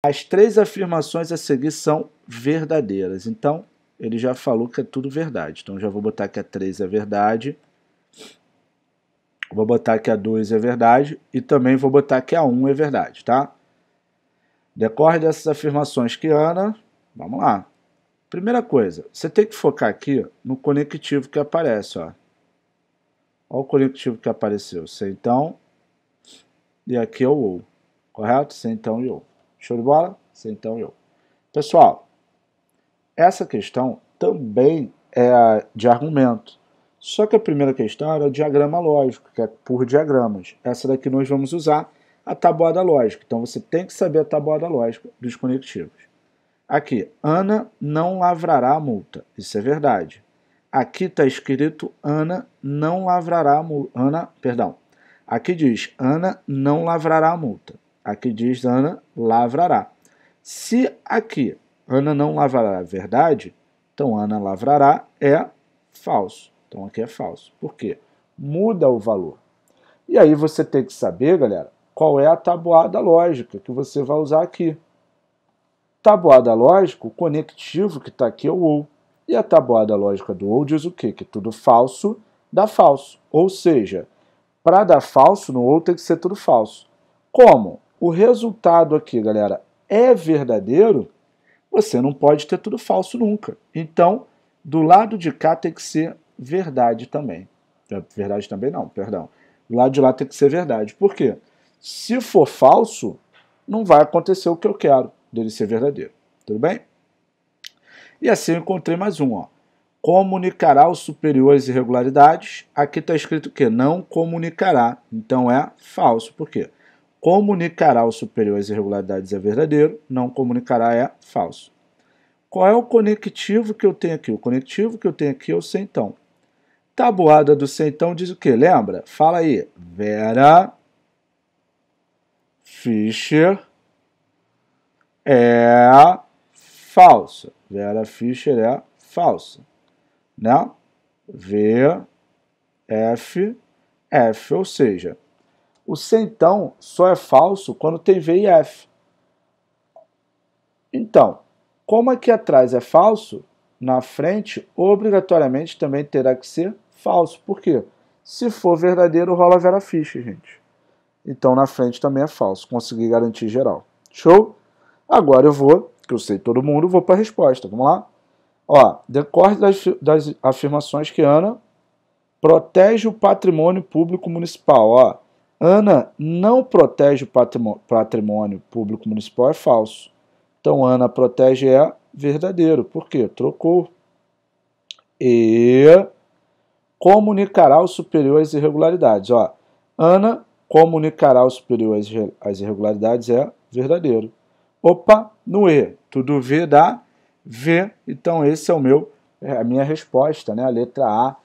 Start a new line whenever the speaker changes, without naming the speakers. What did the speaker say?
As três afirmações a seguir são verdadeiras. Então, ele já falou que é tudo verdade. Então, já vou botar que a 3 é verdade. Vou botar que a 2 é verdade. E também vou botar que a 1 é verdade, tá? Decorre dessas afirmações que Ana. Vamos lá. Primeira coisa, você tem que focar aqui no conectivo que aparece, ó. Olha o conectivo que apareceu. Você então e aqui é o ou. Correto? Você então e ou. Show de bola? então eu. Pessoal, essa questão também é de argumento. Só que a primeira questão era o diagrama lógico, que é por diagramas. Essa daqui nós vamos usar a tabuada lógica. Então você tem que saber a tabuada lógica dos conectivos. Aqui, Ana não lavrará a multa. Isso é verdade. Aqui está escrito Ana não lavrará a multa. Ana, perdão. Aqui diz Ana não lavrará a multa. Aqui diz Ana lavrará. Se aqui Ana não lavrará a verdade, então Ana lavrará é falso. Então aqui é falso. Por quê? Muda o valor. E aí você tem que saber, galera, qual é a tabuada lógica que você vai usar aqui. Tabuada lógica, o conectivo que está aqui é o ou. E a tabuada lógica do ou diz o quê? Que tudo falso dá falso. Ou seja, para dar falso no ou tem que ser tudo falso. Como? o resultado aqui, galera, é verdadeiro, você não pode ter tudo falso nunca. Então, do lado de cá tem que ser verdade também. É, verdade também não, perdão. Do lado de lá tem que ser verdade. Por quê? Se for falso, não vai acontecer o que eu quero dele ser verdadeiro. Tudo bem? E assim eu encontrei mais um, ó. Comunicará aos superiores irregularidades. Aqui está escrito que não comunicará. Então é falso. Por quê? comunicará ao superior as irregularidades é verdadeiro, não comunicará é falso. Qual é o conectivo que eu tenho aqui? O conectivo que eu tenho aqui é o sentão. Tabuada do sentão diz o quê? Lembra? Fala aí. Vera Fischer é falsa. Vera Fischer é falsa. Né? V, F, F, ou seja, o C, então, só é falso quando tem V e F. Então, como aqui atrás é falso, na frente obrigatoriamente também terá que ser falso. Por quê? Se for verdadeiro, rola Vera Ficha, gente. Então, na frente também é falso. Consegui garantir geral. Show? Agora eu vou, que eu sei todo mundo, vou para a resposta. Vamos lá? Ó, decorre das, das afirmações que Ana protege o patrimônio público municipal. Ó, Ana não protege o patrimônio público municipal é falso. Então Ana protege é verdadeiro. Por quê? Trocou. E comunicará ao superior as irregularidades. Ó, Ana comunicará ao superior as irregularidades é verdadeiro. Opa, no E, tudo V dá V. Então esse é o meu é a minha resposta, né? A letra A